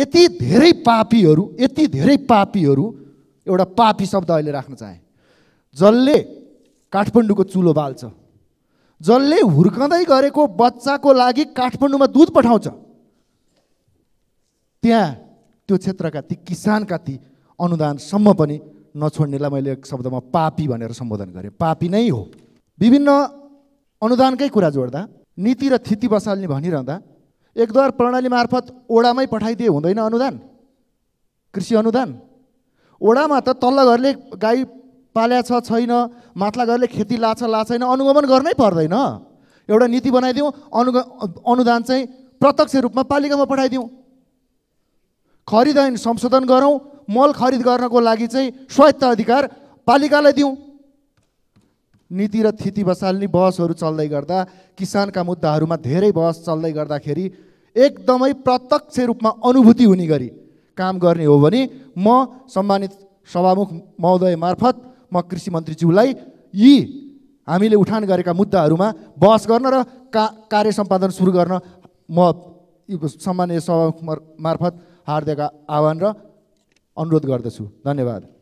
यति धेरै पापीहरू यति धेरै पापीहरू एउटा पापी शब्द अहिले राख्न चाहे जसले काठमाडौँको चुलो बाल्छ जसले हुर्कँदै गरेको बच्चाको लागि काठमाडौँमा दुध पठाउँछ त्यहाँ त्यो क्षेत्रका ती किसानका ती अनुदानसम्म पनि नछोड्नेलाई मैले एक शब्दमा पापी भनेर सम्बोधन गरेँ पापी नै हो विभिन्न अनुदानकै कुरा जोड्दा नीति र थिति बसाल्ने भनिरहँदा एकद्वार प्रणाली मार्फत ओडामै पठाइदिए हुँदैन अनुदान कृषि अनुदान ओडामा त तल्ला घरले गाई पाल्या छ छैन माथला घरले खेती लाछ ला छैन अनुगमन गर्नै पर्दैन एउटा नीति बनाइदिउँ अनुग अनुदान चाहिँ प्रत्यक्ष रूपमा पालिकामा पठाइदिउँ खरिद ऐन संशोधन गरौँ मल खरिद गर्नको लागि चाहिँ स्वायत्त अधिकार पालिकालाई दिउँ नीति र थिति बसाल्ने बहसहरू चल्दै गर्दा किसानका मुद्दाहरूमा धेरै बहस चल्दै गर्दाखेरि एकदमै प्रत्यक्ष रूपमा अनुभूति हुने गरी काम गर्ने हो भने म सम्मानित सभामुख महोदय मार्फत म कृषि मन्त्रीज्यूलाई यी हामीले उठान गरेका मुद्दाहरूमा बहस गर्न र का कार्य सम्पादन सुरु गर्न म सम्मान्य सभामुख मार्फत हार्दिक आह्वान र अनुरोध गर्दछु धन्यवाद